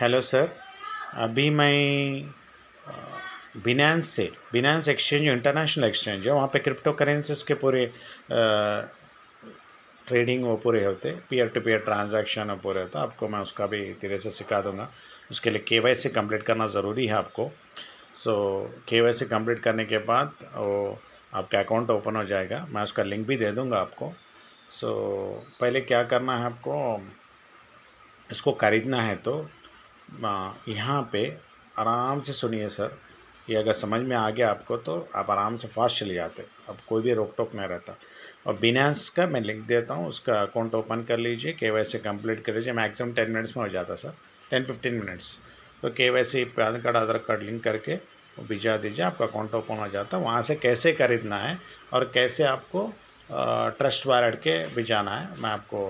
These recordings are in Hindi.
हेलो सर अभी मैं बिनेंस से बिनेंस एक्सचेंज इंटरनेशनल एक्सचेंज है वहाँ पे क्रिप्टो करेंसीज के पूरे ट्रेडिंग वो पूरे होते पीयर टू पीयर ट्रांजैक्शन वो पूरे होता आपको मैं उसका भी धीरे से सिखा दूंगा उसके लिए के वाई सी कम्प्लीट करना ज़रूरी है आपको सो के वाई सी कम्प्लीट करने के बाद वो आपका अकाउंट ओपन हो जाएगा मैं उसका लिंक भी दे दूँगा आपको सो पहले क्या करना है आपको इसको खरीदना है तो हाँ, यहाँ पे आराम से सुनिए सर ये अगर समझ में आ गया आपको तो आप आराम से फास्ट चले जाते अब कोई भी रोक टोक नहीं रहता और बिनास का मैं लिंक देता हूँ उसका अकाउंट ओपन कर लीजिए के वाई सी कम्प्लीट कर लीजिए मैक्सिमम टेन मिनट्स में हो जाता सर टेन फिफ्टीन मिनट्स तो के वाई सी पैन कार्ड आधार कार्ड लिंक करके वो भिजा दीजिए आपका अकाउंट ओपन हो जाता है वहाँ से कैसे खरीदना है और कैसे आपको ट्रस्ट वालेट के भिजाना है मैं आपको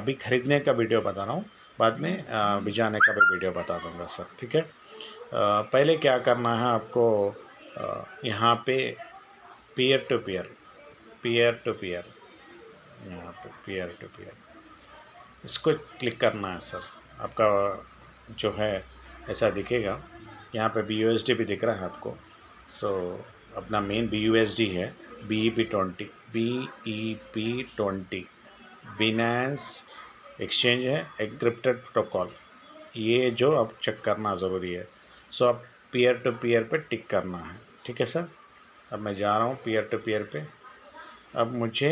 अभी ख़रीदने का वीडियो बता रहा हूँ बाद में भिजाने का भी वीडियो बता दूंगा सर ठीक है पहले क्या करना है आपको यहाँ पे peer to peer peer to peer यहाँ पे पीयर टू पीयर इसको क्लिक करना है सर आपका जो है ऐसा दिखेगा यहाँ पे बी भी दिख रहा है आपको सो so, अपना मेन बी है B E P twenty B E P twenty Binance exchange है एक्रिप्टेड प्रोटोकॉल ये जो अब चेक करना ज़रूरी है सो अब पीयर टू पीयर पे टिक करना है ठीक है सर अब मैं जा रहा हूँ पीयर टू पीयर पे अब मुझे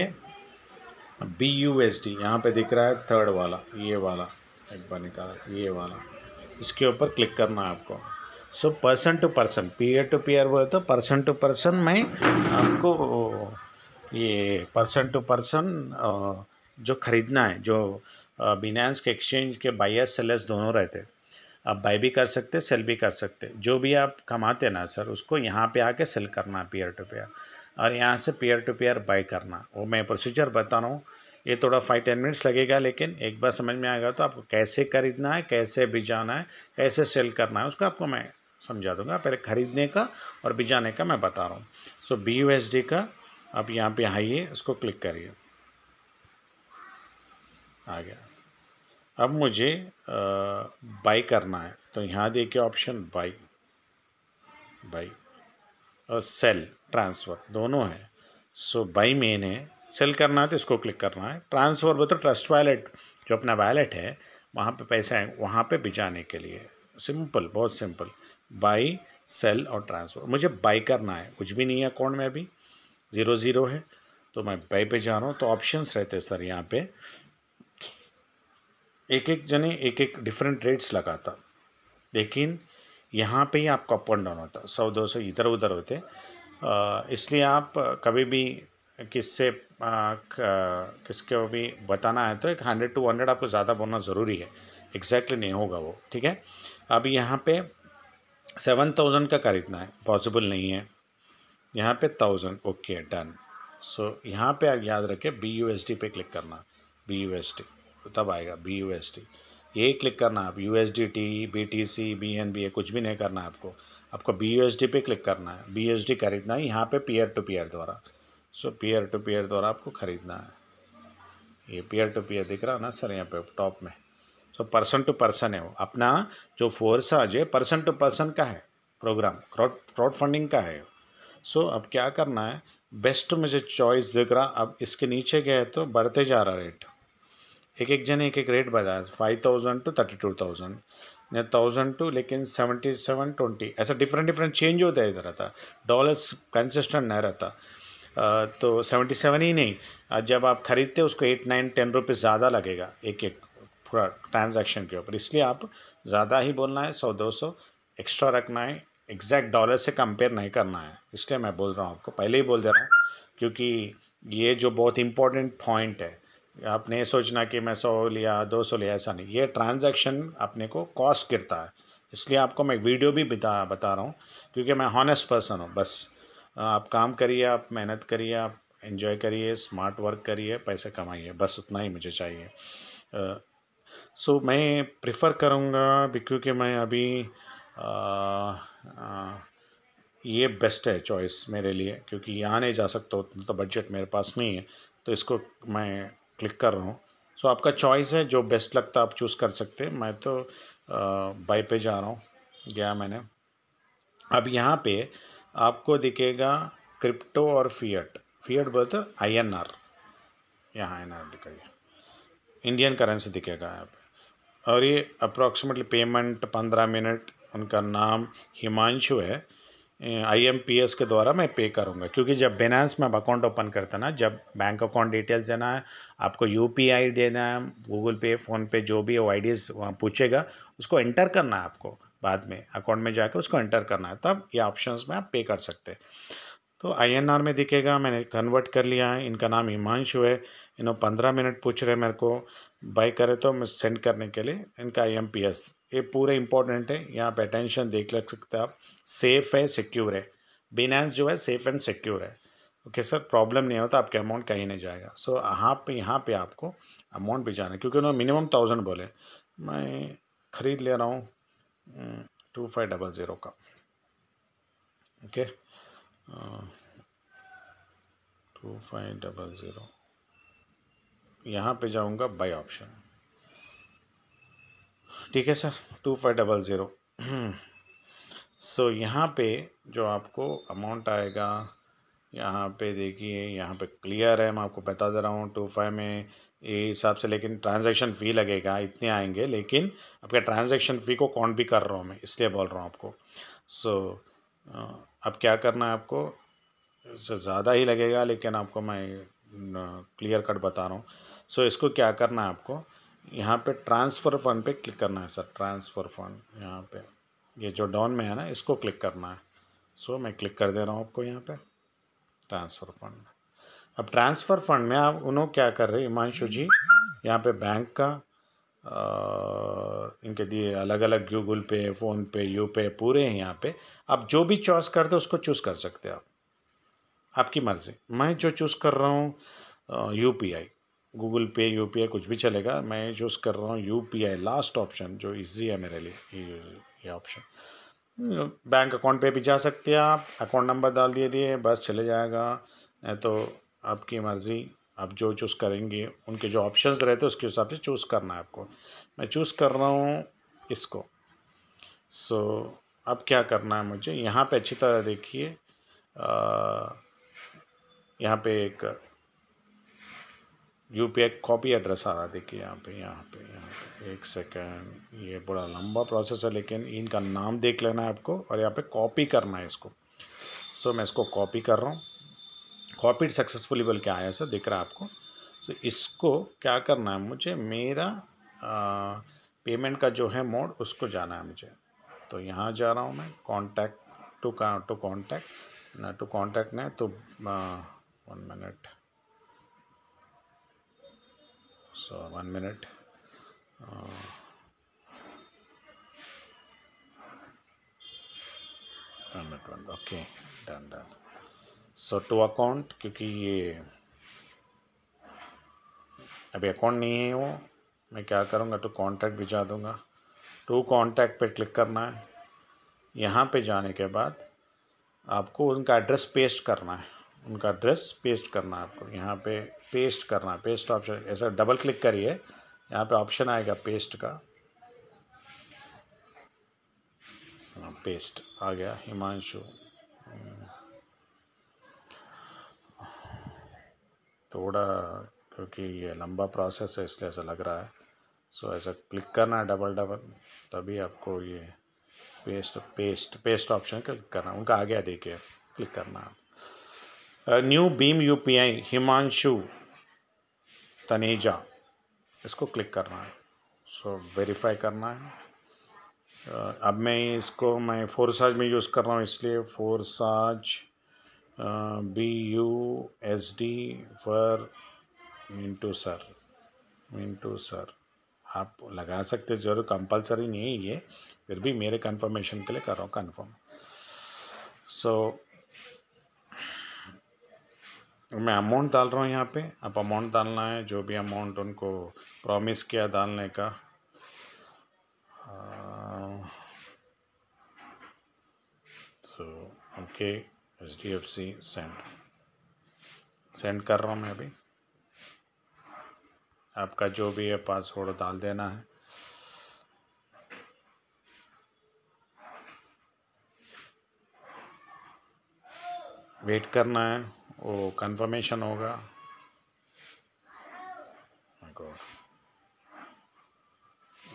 बी यू एस डी यहाँ पर दिख रहा है थर्ड वाला ये वाला एक बार निकाला ये वाला इसके ऊपर क्लिक करना है आपको so person to person peer to peer बोले तो पर्सन टू पर्सन में आपको ये पर्सन टू पर्सन जो ख़रीदना है जो बिनांस के एक्सचेंज के बाइस सेलर्स दोनों रहते आप बाय भी कर सकते सेल भी कर सकते जो भी आप कमाते ना सर उसको यहाँ पे आके सेल करना पेयर टू पेयर और यहाँ से पेयर टू पेयर बाय करना वो मैं प्रोसीजर बता रहा हूँ ये थोड़ा फाइव टेन मिनट्स लगेगा लेकिन एक बार समझ में आएगा तो आपको कैसे खरीदना है कैसे भिजाना है कैसे सेल करना है उसका आपको मैं समझा दूँगा पहले ख़रीदने का और भिजाने का मैं बता रहा हूँ so B U S D का आप यहाँ पर आइए इसको क्लिक करिए आ गया अब मुझे बाई करना है तो यहाँ देखिए ऑप्शन बाई बाई और सेल ट्रांसफ़र दोनों है सो बाई मेन है सेल करना है तो इसको क्लिक करना है ट्रांसफ़र बोलते ट्रस्ट वैलेट जो अपना वैलेट है वहाँ पे पैसे आए वहाँ पे भिजाने के लिए सिंपल बहुत सिंपल बाई सेल और ट्रांसफ़र मुझे बाई करना है कुछ भी नहीं है अकाउंट में अभी ज़ीरो ज़ीरो है तो मैं बाई पे जा रहा हूँ तो ऑप्शंस रहते हैं सर यहाँ पे एक एक जने एक एक डिफरेंट रेट्स लगाता लेकिन यहाँ पे ही आपको अप एंड डाउन होता सौ दो सौ इधर उधर होते इसलिए आप कभी भी किससे किसके भी बताना है तो एक हंड्रेड टू हंड्रेड आपको ज़्यादा बोलना ज़रूरी है एग्जैक्टली नहीं होगा वो ठीक है अब यहाँ पे सेवन थाउजेंड का खरीदना है पॉसिबल नहीं है यहाँ पे थाउजेंड ओके डन सो यहाँ पे आप याद रखें बी यू एस डी पे क्लिक करना बी यू एस डी तब आएगा बी यू एस टी यही क्लिक करना आप U S D T B T C B N B A कुछ भी नहीं करना आपको आपको बी यू एस डी पे क्लिक करना है बी एस डी खरीदना है यहाँ पे पीयर टू पीयर द्वारा सो पीयर टू पीयर द्वारा आपको खरीदना है ये पीयर टू पीयर दिख रहा है ना सर यहाँ पे टॉप में सो पर्सन टू पर्सन है वो अपना जो फोर्स है पर्सन टू पर्सन का है प्रोग्राम क्राउड क्राउड फंडिंग का है सो so, अब क्या करना है बेस्ट मुझे चॉइस दिख रहा अब इसके नीचे गए तो बढ़ते जा रहा रेट एक एक जने एक एक रेट बताया five thousand to thirty two thousand या थाउजेंड टू लेकिन सेवेंटी सेवन ट्वेंटी ऐसा डिफरेंट डिफरेंट चेंज होता है इधर आता डॉलर्स कंसिस्टेंट नहीं रहता तो सेवेंटी सेवन ही नहीं जब आप ख़रीदते उसको एट नाइन टेन रुपीज़ ज़्यादा लगेगा एक एक पूरा ट्रांजेक्शन के ऊपर इसलिए आप ज़्यादा ही बोलना है सौ दो सौ एक्स्ट्रा रखना है एग्जैक्ट डॉलर से कंपेयर नहीं करना है इसलिए मैं बोल रहा हूँ आपको पहले ही बोल दे रहा हूँ क्योंकि ये जो बहुत इंपॉर्टेंट पॉइंट है आपने ये सोचना कि मैं सौ लिया दो सौ लिया ऐसा नहीं ये ट्रांजैक्शन अपने को कॉस्ट गिरता है इसलिए आपको मैं वीडियो भी बता बता रहा हूँ क्योंकि मैं हॉनेस्ट पर्सन हूँ बस आप काम करिए आप मेहनत करिए आप इन्जॉय करिए स्मार्ट वर्क करिए पैसे कमाइए बस उतना ही मुझे चाहिए सो uh, so, मैं प्रिफर करूँगा क्योंकि मैं अभी uh, uh, ये बेस्ट है चॉइस मेरे लिए क्योंकि यहाँ नहीं जा सकता उतना तो बजट मेरे पास नहीं है तो इसको मैं क्लिक कर रहा हूँ सो so, आपका चॉइस है जो बेस्ट लगता है आप चूज़ कर सकते हैं मैं तो बाई पे जा रहा हूँ गया मैंने अब यहाँ पे आपको दिखेगा क्रिप्टो और फीएट फीएट बोलते आई एन आर यहाँ आई एन आर दिखेगा इंडियन करेंसी दिखेगा यहाँ पे और ये अप्रॉक्सीमेटली पेमेंट पंद्रह मिनट उनका नाम हिमांशु है आईएमपीएस के द्वारा मैं पे करूँगा क्योंकि जब बेनास में अकाउंट ओपन करता ना जब बैंक अकाउंट डिटेल्स देना है आपको यूपीआई देना है गूगल पे फ़ोनपे जो भी वो आई डीज वहाँ पूछेगा उसको एंटर करना है आपको बाद में अकाउंट में जाकर उसको एंटर करना है तब ये ऑप्शन में आप पे कर सकते हैं तो आई एन आर में दिखेगा मैंने कन्वर्ट कर लिया है इनका नाम हिमांशु है इन्होंने पंद्रह मिनट पूछ रहे मेरे को बाई करे तो मैं सेंड करने के लिए इनका आई एम पी एस ये पूरे इंपॉर्टेंट है यहाँ पे अटेंशन देख लग सकते आप सेफ़ है सिक्योर है बिनेंस जो है सेफ़ एंड सिक्योर है ओके सर प्रॉब्लम नहीं होता आपके अमाउंट कहीं नहीं जाएगा सो so, यहाँ पे यहाँ पे आपको अमाउंट भी जाना है क्योंकि उन्होंने मिनिमम थाउजेंड बोले मैं ख़रीद ले रहा हूँ टू फाइव डबल ज़ीरो का okay two five double zero यहाँ पर जाऊँगा बाई ऑप्शन ठीक है sir two five double zero so यहाँ पे जो आपको अमाउंट आएगा यहाँ पे देखिए यहाँ पे क्लियर है मैं आपको बता दे रहा हूँ टू फाइव में ये हिसाब से लेकिन ट्रांजैक्शन फ़ी लगेगा इतने आएंगे लेकिन आपका ट्रांजैक्शन फ़ी को काउंट भी कर रहा हूँ मैं इसलिए बोल रहा हूँ आपको सो so, अब क्या करना है आपको ज़्यादा ही लगेगा लेकिन आपको मैं क्लियर कट बता रहा हूँ सो so, इसको क्या करना है आपको यहाँ पे ट्रांसफ़र फंड पे क्लिक करना है सर ट्रांसफ़र फंड यहाँ पे ये जो डाउन में है ना इसको क्लिक करना है सो मैं क्लिक कर दे रहा हूँ आपको यहाँ पे ट्रांसफ़र फंड अब ट्रांसफ़र फंड में आप उन्होंने क्या कर रहे हिमांशु जी यहाँ पे बैंक का आ, इनके दिए अलग अलग गूगल पे फ़ोन पे यू पे पूरे हैं यहाँ पे आप जो भी चॉइस करते हो उसको चूज़ कर सकते हो आप आपकी मर्ज़ी मैं जो चूज़ कर रहा हूँ U P I Google Pay U P I कुछ भी चलेगा मैं चूज़ कर रहा हूँ U P I last option जो ईजी है मेरे लिए ये ऑप्शन बैंक अकाउंट पे भी जा सकते हैं आप अकाउंट नंबर डाल दिए दिए बस चले जाएगा नहीं तो आपकी मर्ज़ी आप जो चूज़ करेंगे उनके जो ऑप्शंस रहते हैं उसके हिसाब से चूज़ करना है आपको मैं चूज़ कर रहा हूँ इसको सो so, अब क्या करना है मुझे यहाँ पे अच्छी तरह देखिए यहाँ पे एक U P I copy address आ रहा है देखिए यहाँ पे यहाँ पे यहाँ पे एक सेकेंड ये बड़ा लंबा प्रोसेस है लेकिन इनका नाम देख लेना है आपको और यहाँ पे कॉपी करना है इसको सो so, मैं इसको कॉपी कर रहा हूँ कॉपीड सक्सेसफुली बोल के आया सर दिख रहा है आपको सो so, इसको क्या करना है मुझे मेरा पेमेंट का जो है मोड उसको जाना है मुझे तो यहाँ जा रहा हूँ मैं contact to to contact to contact नहीं तो one minute so one minute uh, one minute one okay done done so to account क्योंकि ये अभी अकाउंट नहीं है वो मैं क्या करूँगा टू कॉन्टैक्ट भिजा दूँगा टू कॉन्टैक्ट पे क्लिक करना है यहाँ पे जाने के बाद आपको उनका एड्रेस पेस्ट करना है उनका एड्रेस पेस्ट करना है आपको यहाँ पे पेस्ट करना है पेस्ट ऑप्शन ऐसा डबल क्लिक करिए यहाँ पे ऑप्शन आएगा पेस्ट का पेस्ट हाँ, आ गया हिमांशु थोड़ा क्योंकि ये लंबा प्रोसेस है इसलिए ऐसा लग रहा है सो so, ऐसा क्लिक करना है डबल डबल तभी आपको ये paste paste paste option click करना उनका आ गया देखिए क्लिक करना आप new beam UPI Himanshu Taneja इसको क्लिक करना है सो so, वेरीफाई करना है uh, अब मैं इसको मैं फोरसाज में यूज़ कर रहा हूँ इसलिए फोरसाज B U S D for Mintu sir Mintu sir आप लगा सकते जरूर कंपलसरी नहीं है ये फिर भी मेरे कंफर्मेशन के लिए कर रहा हूँ कंफर्म सो so, मैं अमाउंट डाल रहा हूँ यहाँ पे आप अमाउंट डालना है जो भी अमाउंट उनको प्रॉमिस किया डालने का तो okay H D F C send send कर रहा हूँ मैं अभी आपका जो भी है पासवर्ड डाल देना है वेट करना है वो कंफर्मेशन होगा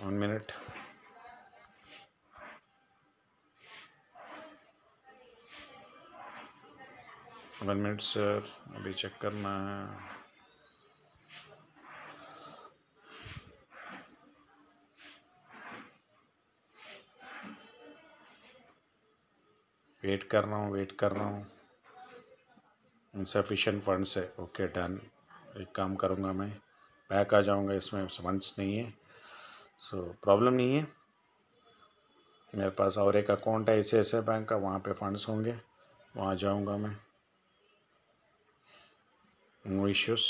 one minute one minute sir अभी चेक करना है वेट कर रहा हूँ वेट कर रहा हूँ इनसफिशेंट फंड्स है ओके डन एक काम करूँगा मैं बैक आ जाऊँगा इसमें फंड्स नहीं है सो so, प्रॉब्लम नहीं है मेरे पास और एक अकाउंट है ऐसे ऐसे बैंक का वहाँ पे फंड्स होंगे वहाँ जाऊँगा मैं नो इश्यूज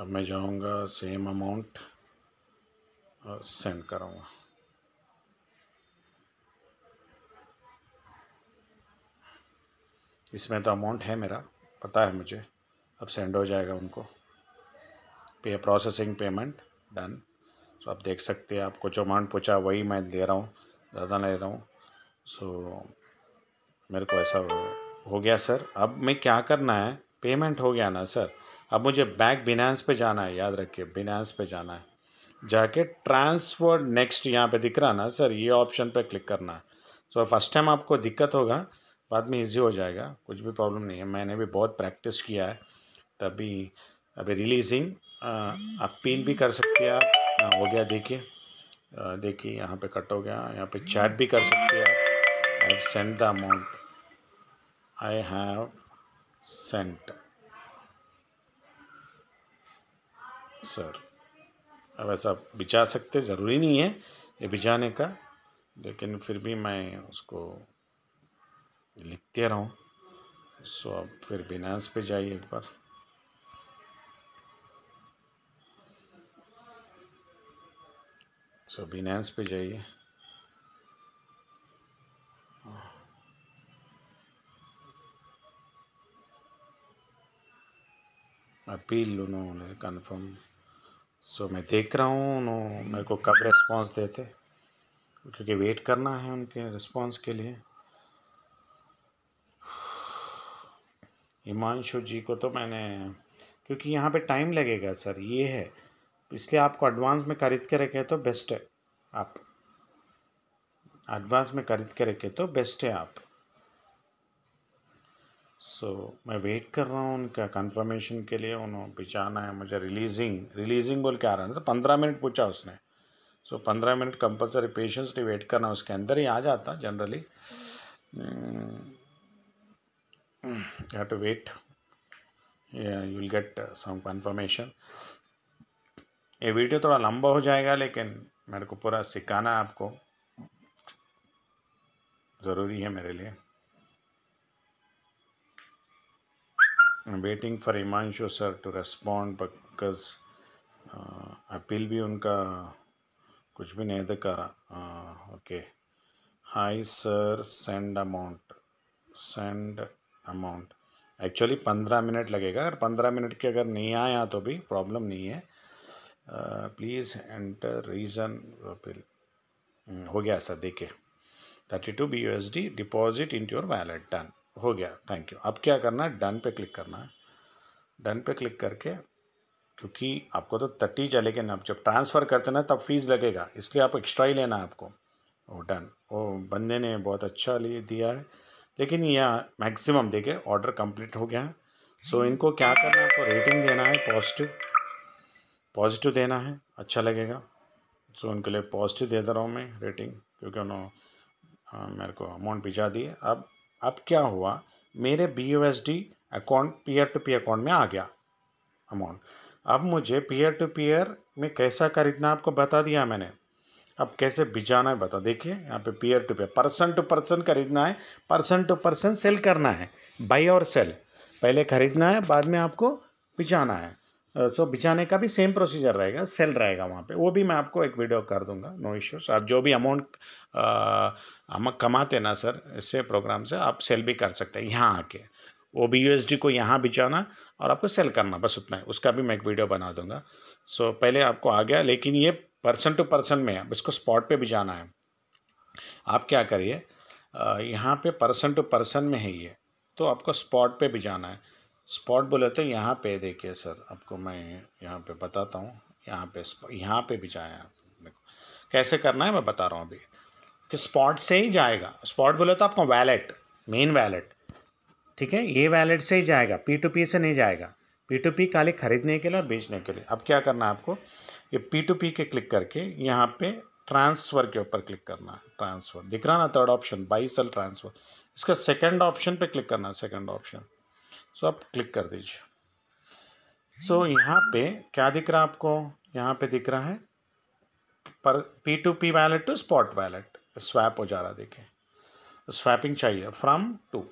अब मैं जाऊँगा सेम अमाउंट और सेंड करूँगा इसमें तो अमाउंट है मेरा पता है मुझे अब सेंड हो जाएगा उनको पे प्रोसेसिंग पेमेंट डन सो आप देख सकते हैं आपको जो अमाउंट पूछा वही मैं दे रहा हूँ ज़्यादा ले रहा हूँ सो मेरे को ऐसा हो गया सर अब मैं क्या करना है पेमेंट हो गया ना सर अब मुझे बैंक बिनांस पे जाना है याद रखिए बिनांस पे जाना है जाके ट्रांसफर नेक्स्ट यहाँ पे दिख रहा ना सर ये ऑप्शन पे क्लिक करना है सो फर्स्ट टाइम आपको दिक्कत होगा बाद में ईजी हो जाएगा कुछ भी प्रॉब्लम नहीं है मैंने भी बहुत प्रैक्टिस किया है तभी अभी रिलीजिंग आप पीन भी कर सकते हैं आप हो गया देखिए देखिए यहाँ पे कट हो गया यहाँ पे चैट भी कर सकते हैं आप I have sent the amount I have sent sir अब ऐसा बिछा सकते ज़रूरी नहीं है ये बिछाने का लेकिन फिर भी मैं उसको लिखते रहूँ सो अब फिर बिनास पे जाइए एक बार सो बिनास पे जाइए अपील उन्होंने कंफर्म सो मैं देख रहा हूँ उन्होंने मेरे को कब रिस्पांस देते क्योंकि वेट करना है उनके रिस्पांस के लिए हिमांशु जी को तो मैंने क्योंकि यहाँ पे टाइम लगेगा सर ये है इसलिए आपको एडवांस में खरीद के रखे तो बेस्ट है आप एडवांस में खरीद के रखे तो बेस्ट है आप सो so, मैं वेट कर रहा हूँ उनका कंफर्मेशन के लिए उन्होंने बिछाना है मुझे रिलीजिंग रिलीजिंग बोल के आ रहा है सर तो पंद्रह मिनट पूछा उसने सो so, पंद्रह मिनट कंपलसरी पेशेंसली वेट करना उसके अंदर ही आ जाता generally you have to wait yeah, you will get uh, some confirmation ये वीडियो थोड़ा लंबा हो जाएगा लेकिन मेरे को पूरा सिखाना आपको ज़रूरी है मेरे लिए waiting for Himanshu sir to respond because appeal भी उनका कुछ भी नहीं दिखा रहा okay hi sir send amount send amount actually पंद्रह मिनट लगेगा अगर पंद्रह मिनट के अगर नहीं आया तो भी प्रॉब्लम नहीं है प्लीज़ एंटर रीज़न बिल हो गया सर देखिए thirty two B U S D deposit in your wallet done हो गया थैंक यू अब क्या करना है डन पे क्लिक करना है डन पे क्लिक करके क्योंकि आपको तो तटी चलेगा ना आप जब ट्रांसफ़र करते ना तब फीस लगेगा इसलिए आप एक्स्ट्रा ही लेना है आपको ओ डन ओ बंदे ने बहुत अच्छा लिए दिया है लेकिन यहाँ मैक्सिमम देखिए ऑर्डर कंप्लीट हो गया है सो so, हम्म। इनको क्या करना है आपको रेटिंग देना है पॉजिटिव पॉजिटिव देना है अच्छा लगेगा सो so, उनके लिए पॉजिटिव दे दे रहा हूँ मैं रेटिंग क्योंकि उन्होंने हाँ, मेरे को अमाउंट भिजा दिए अब अब क्या हुआ मेरे B account peer to peer account में आ गया अमाउंट अब मुझे पीयर टू पीयर में कैसा खरीदना आपको बता दिया मैंने अब कैसे बिजाना है बता देखिए यहाँ पे peer to peer person to person खरीदना है पर्सन टू पर्सन सेल करना है बाई और सेल पहले खरीदना है बाद में आपको बिछाना है सो so, बिछाने का भी सेम प्रोसीजर रहेगा सेल रहेगा वहाँ पे वो भी मैं आपको एक वीडियो कर दूंगा नो इश्यूज आप जो भी अमाउंट हम कमाते ना सर इससे प्रोग्राम से आप सेल भी कर सकते हैं यहाँ आके वो भी यू को यहाँ बिछाना और आपको सेल करना बस उतना है उसका भी मैं एक वीडियो बना दूंगा सो so, पहले आपको आ गया लेकिन ये पर्सन टू पर्सन में अब इसको स्पॉट पे भी जाना है आप क्या करिए यहाँ पे पर्सन टू पर्सन में है ये तो आपको स्पॉट पे भी जाना है स्पॉट बोले तो यहाँ पे देखिए सर आपको मैं यहाँ पे बताता हूँ यहाँ पे यहाँ पे भी जाए आप कैसे करना है मैं बता रहा हूँ अभी कि स्पॉट से ही जाएगा स्पॉट बोले तो आपको वैलेट मेन वैलेट ठीक है ये वैलेट से ही जाएगा पी टू पी से नहीं जाएगा पी टू पी काले खरीदने के लिए और बेचने के लिए अब क्या करना है आपको ये पी टू पी के क्लिक करके यहाँ पे ट्रांसफ़र के ऊपर क्लिक करना है ट्रांसफ़र दिख रहा ना third option buy sell transfer इसका सेकंड ऑप्शन पे क्लिक करना है सेकंड ऑप्शन सो आप क्लिक कर दीजिए सो यहाँ पे क्या दिख रहा है आपको यहाँ पे दिख रहा है पर P to P wallet to spot wallet swap हो जा रहा देखें स्वैपिंग चाहिए फ्रॉम टू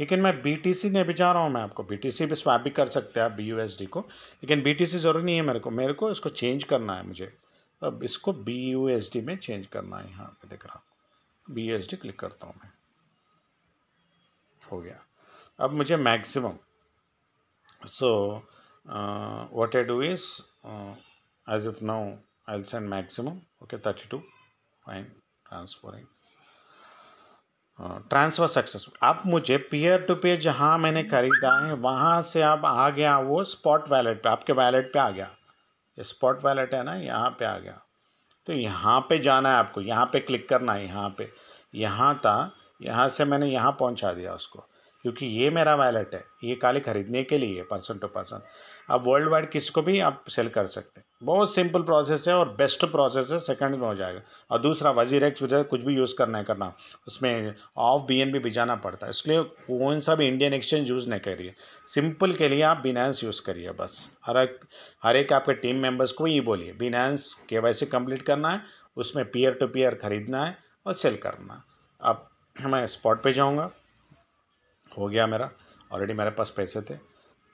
लेकिन मैं बी टी सी नहीं जा रहा हूँ मैं आपको बी टी सी भी स्वाप भी कर सकते हैं आप बी यू एस डी को लेकिन बी टी सी ज़रूरी नहीं है मेरे को मेरे को इसको चेंज करना है मुझे अब इसको बी यू एस डी में चेंज करना है यहाँ पे देख रहा हूँ B U S D click करता हूँ मैं हो गया अब मुझे maximum so what I do is as now I will send maximum okay thirty two fine transferring transfer successful अब मुझे पेयर टू पेयर जहाँ मैंने ख़रीदा है वहाँ से अब आ गया वो स्पॉट वैलेट पे आपके वैलेट पे आ गया स्पॉट वैलेट है ना यहाँ पे आ गया तो यहाँ पे जाना है आपको यहाँ पे क्लिक करना है यहाँ पे यहाँ था यहाँ से मैंने यहाँ पहुँचा दिया उसको क्योंकि ये मेरा वैलेट है ये काले ख़रीदने के लिए पर्सन टू पर्सन आप वर्ल्ड वाइड किसको को भी आप सेल कर सकते हैं बहुत सिंपल प्रोसेस है और बेस्ट प्रोसेस है सेकंड में हो जाएगा और दूसरा वजीर एक्स वजह कुछ भी यूज़ करना है करना उसमें ऑफ बी एन भी भिजाना पड़ता है इसलिए कौन सा भी इंडियन एक्सचेंज यूज़ नहीं करिए सिंपल के लिए आप बिनांस यूज़ करिए बस हर एक हर एक आपके टीम मेम्बर्स को ये बोलिए बिनांस के वाई सी कम्प्लीट करना है उसमें पीयर टू पीयर ख़रीदना है और सेल करना है अब मैं स्पॉट पे जाऊँगा हो गया मेरा ऑलरेडी मेरे पास पैसे थे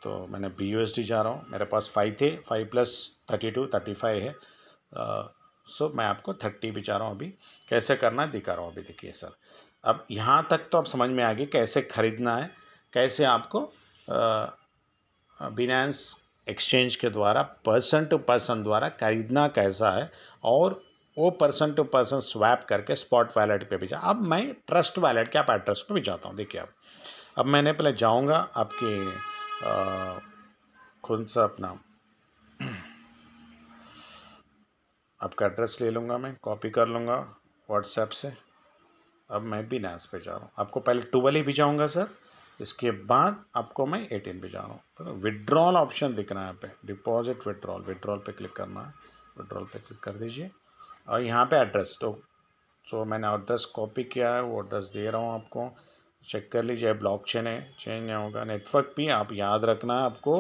तो मैंने बी यू एस डी जा रहा हूँ मेरे पास फाइव थे five plus thirty two thirty five है uh, सो मैं आपको थर्टी भी चाह रहा हूँ अभी कैसे करना है दिखा रहा हूँ अभी देखिए सर अब यहाँ तक तो आप समझ में आ गए कैसे ख़रीदना है कैसे आपको बिनेंस एक्सचेंज के द्वारा पर्सन टू पर्सन द्वारा खरीदना कैसा है और वो पर्सन टू पर्सन स्वैप करके स्पॉट वैलेट पे भेजा अब मैं ट्रस्ट वैलेट के आप एड्रेस पे भी जाता हूँ देखिए अब अब मैंने पहले जाऊँगा आपके कौन सा अपना आपका एड्रेस ले लूँगा मैं कॉपी कर लूँगा व्हाट्सएप से अब मैं नैस पे जा रहा हूँ आपको पहले ट्वेल्व ही भिजाऊँगा सर इसके बाद आपको मैं एटीन भी जा रहा हूँ तो विड्रॉल ऑप्शन दिख रहा है यहाँ पे डिपॉजिट विड्रॉल विड्रॉल पे क्लिक करना है विड्रॉल पे क्लिक कर दीजिए और यहाँ पे एड्रेस तो सो तो मैंने एड्रेस कॉपी किया है वो एड्रेस दे रहा हूँ आपको चेक कर लीजिए ब्लॉक चेन है चेंज नहीं होगा नेटवर्क भी आप याद रखना आपको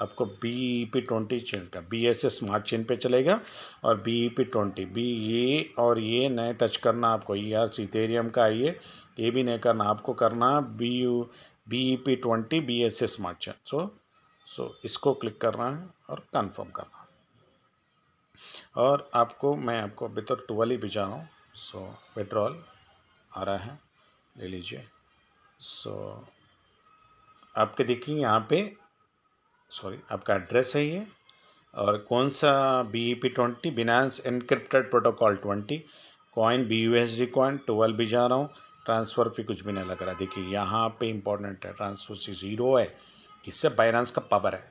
आपको B E P twenty chain का B S S smart chain पे चलेगा और B E P twenty B ये और ये नए टच करना आपको ई आर सीतेरियम का आइए ये भी नहीं करना आपको करना B U B E P twenty B S S smart chain so so इसको क्लिक करना है और कन्फर्म करना और आपको मैं आपको अभी तो ट्वेल्व ही भिजा रहा हूँ सो पेट्रोल आ रहा है ले लीजिए सो so, आपके देखिए यहाँ पे सॉरी आपका एड्रेस है ये और कौन सा B E P twenty Binance encrypted protocol twenty coin B U S D coin twelve भी जा रहा हूँ ट्रांसफ़र फी कुछ भी नहीं लग रहा देखिए यहाँ पे इंपॉर्टेंट है ट्रांसफ़र सी ज़ीरो है इससे बाइनांस का पावर है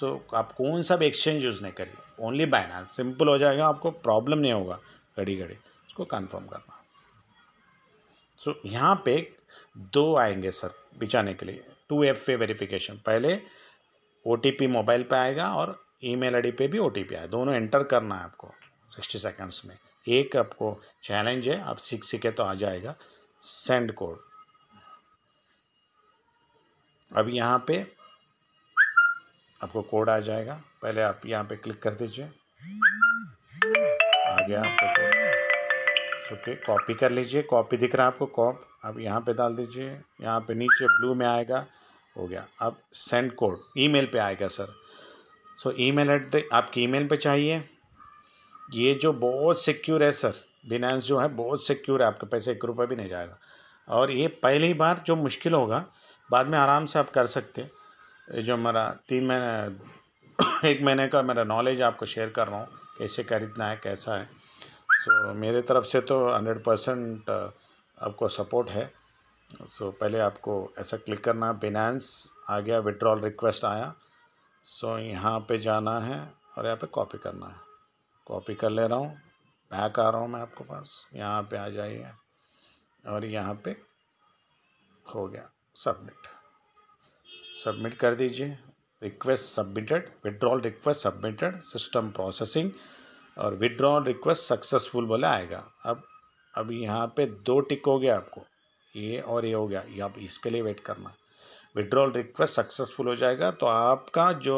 सो so, आप कौन सा भी एक्सचेंज यूज़ नहीं करिए ओनली बाइनांस सिंपल हो जाएगा आपको प्रॉब्लम नहीं होगा घड़ी घड़ी उसको कन्फर्म करना सो यहाँ पे दो आएंगे सर बिछाने के लिए टू एफ ए वेरीफिकेशन पहले ओ मोबाइल पे आएगा और ईमेल आईडी पे भी ओ टी आएगा दोनों एंटर करना है आपको सिक्सटी सेकेंड्स में एक आपको चैलेंज है आप सीख सीखे तो आ जाएगा सेंड कोड अब यहाँ पे आपको कोड आ जाएगा पहले आप यहाँ पे क्लिक कर दीजिए आ गया आपको कोड ओके कॉपी कर लीजिए कॉपी दिख रहा है आपको कॉप अब यहाँ पे डाल दीजिए यहाँ पे नीचे ब्लू में आएगा हो गया अब सेंड कोड ईमेल पे आएगा sir so so, email address आपकी ईमेल पे चाहिए ये जो बहुत सिक्योर है सर बिनेंस जो है बहुत सिक्योर है आपके पैसे एक रुपये भी नहीं जाएगा और ये पहली बार जो मुश्किल होगा बाद में आराम से आप कर सकते हैं जो मेरा तीन महीने एक महीने का मेरा नॉलेज आपको शेयर कर रहा हूँ कैसे खरीदना है कैसा है सो so, मेरे तरफ से तो हंड्रेड परसेंट uh, आपको सपोर्ट है सो so, पहले आपको ऐसा क्लिक करना बिनांस आ गया विड्रॉल रिक्वेस्ट आया सो so, यहाँ पे जाना है और यहाँ पे कॉपी करना है कॉपी कर ले रहा हूँ बैक आ रहा हूँ मैं आपके पास यहाँ पे आ जाइए और यहाँ पे हो गया सबमिट सबमिट कर दीजिए request submitted withdrawal request submitted system processing और विड्रॉ रिक्वेस्ट सक्सेसफुल बोले आएगा अब अब यहाँ पे दो टिक हो गया आपको ये और ये हो गया ये आप इसके लिए वेट करना विड्रॉल रिक्वेस्ट सक्सेसफुल हो जाएगा तो आपका जो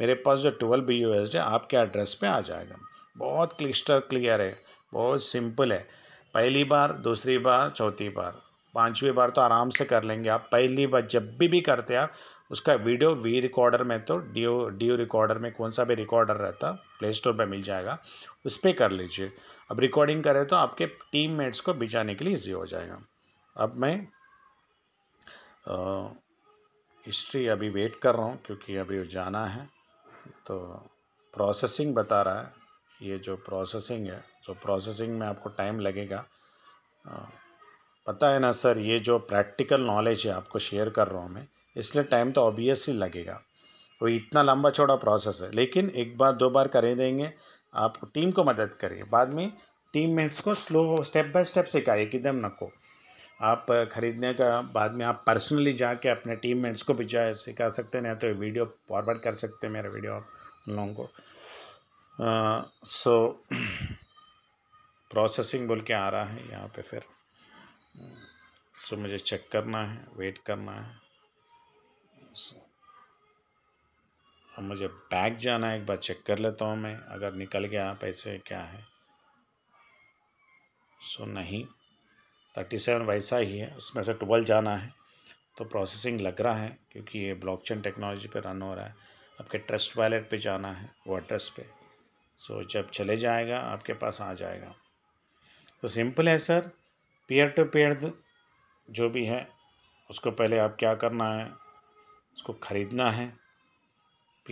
मेरे पास जो ट्वेल्व बी यू है आपके एड्रेस पे आ जाएगा बहुत क्लिस्टर क्लियर है बहुत सिंपल है पहली बार दूसरी बार चौथी बार पांचवी बार तो आराम से कर लेंगे आप पहली बार जब भी भी करते आप उसका वीडियो वी रिकॉर्डर में तो डी ओ डी रिकॉर्डर में कौन सा भी रिकॉर्डर रहता प्ले स्टोर पर मिल जाएगा उस पर कर लीजिए अब रिकॉर्डिंग करें तो आपके टीम मेट्स को बिछाने के लिए ईजी हो जाएगा अब मैं हिस्ट्री अभी वेट कर रहा हूँ क्योंकि अभी जाना है तो प्रोसेसिंग बता रहा है ये जो प्रोसेसिंग है जो प्रोसेसिंग में आपको टाइम लगेगा पता है ना सर ये जो प्रैक्टिकल नॉलेज है आपको शेयर कर रहा हूँ मैं इसलिए टाइम तो ऑब्वियसली लगेगा वो इतना लंबा छोड़ा प्रोसेस है लेकिन एक बार दो बार करें देंगे आप टीम को मदद करिए बाद में टीम मेट्स को स्लो स्टेप बाय स्टेप सिखाइए एकदम नको आप खरीदने का बाद में आप पर्सनली जाके अपने टीम मेट्स को भी है सिखा सकते हैं या तो वीडियो फॉरवर्ड कर सकते हैं मेरे वीडियो उन लोगों को सो प्रोसेसिंग बोल के आ रहा है यहाँ पे फिर सो so, मुझे चेक करना है वेट करना है अब मुझे बैग जाना है एक बार चेक कर लेता हूँ मैं अगर निकल गया पैसे क्या है सो नहीं थर्टी सेवन वैसा ही है उसमें से ट्वेल्व जाना है तो प्रोसेसिंग लग रहा है क्योंकि ये ब्लॉकचेन टेक्नोलॉजी पे रन हो रहा है आपके ट्रस्ट वैलेट पे जाना है वो एड्रेस पे सो so, जब चले जाएगा आपके पास आ जाएगा तो सिंपल है सर पेयर टू पेयर जो भी है उसको पहले आप क्या करना है उसको ख़रीदना है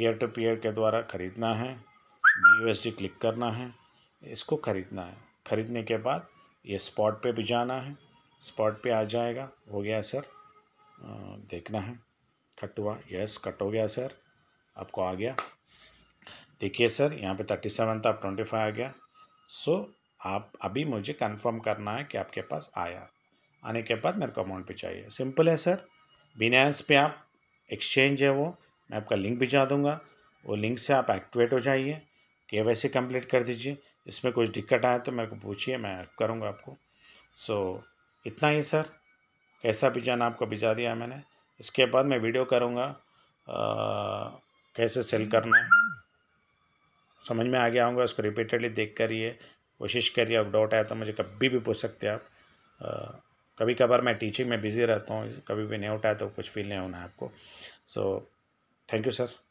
पीयर टू पीयर के द्वारा ख़रीदना है बी क्लिक करना है इसको ख़रीदना है ख़रीदने के बाद ये स्पॉट पे भी जाना है स्पॉट पे आ जाएगा हो गया सर देखना है कट हुआ यस कट हो गया सर आपको आ गया देखिए सर यहाँ पे थर्टी सेवन था ट्वेंटी फाइव आ गया सो आप अभी मुझे कंफर्म करना है कि आपके पास आया आने के बाद मेरे को अमाउंट पे चाहिए सिंपल है सर बिनास पे आप एक्सचेंज है वो मैं आपका लिंक भिजा दूंगा वो लिंक से आप एक्टिवेट हो जाइए के वैसे कम्प्लीट कर दीजिए इसमें कुछ दिक्कत आए तो मेरे को पूछिए मैं करूँगा आपको सो so, इतना ही सर कैसा जाना आपको भिजा दिया मैंने इसके बाद मैं वीडियो करूँगा कैसे सेल करना है समझ में आ गया होगा उसको रिपीटेडली देख करिए कोशिश करिए अब डाउट आया तो मुझे कभी भी पूछ सकते आप आ, कभी कभार मैं टीचिंग में बिज़ी रहता हूँ कभी भी नहीं उठाया तो कुछ फील नहीं होना है आपको so so, thank you sir